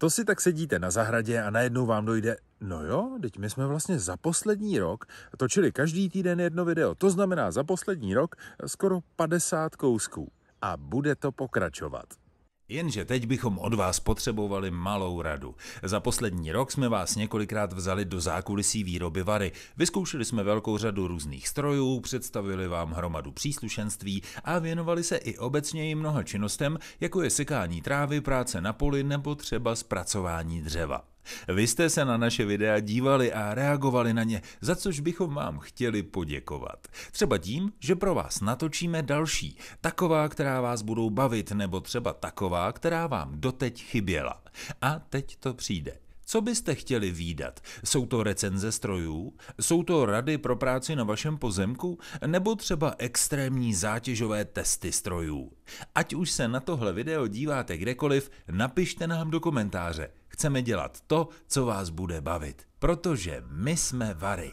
To si tak sedíte na zahradě a najednou vám dojde, no jo, teď my jsme vlastně za poslední rok točili každý týden jedno video, to znamená za poslední rok skoro 50 kousků. A bude to pokračovat. Jenže teď bychom od vás potřebovali malou radu. Za poslední rok jsme vás několikrát vzali do zákulisí výroby vary. Vyzkoušeli jsme velkou řadu různých strojů, představili vám hromadu příslušenství a věnovali se i obecněji mnoha činnostem, jako je sekání trávy, práce na poli nebo třeba zpracování dřeva. Vy jste se na naše videa dívali a reagovali na ně, za což bychom vám chtěli poděkovat. Třeba tím, že pro vás natočíme další, taková, která vás budou bavit, nebo třeba taková, která vám doteď chyběla. A teď to přijde. Co byste chtěli výdat? Jsou to recenze strojů? Jsou to rady pro práci na vašem pozemku? Nebo třeba extrémní zátěžové testy strojů? Ať už se na tohle video díváte kdekoliv, napište nám do komentáře. Chceme dělat to, co vás bude bavit, protože my jsme Vary.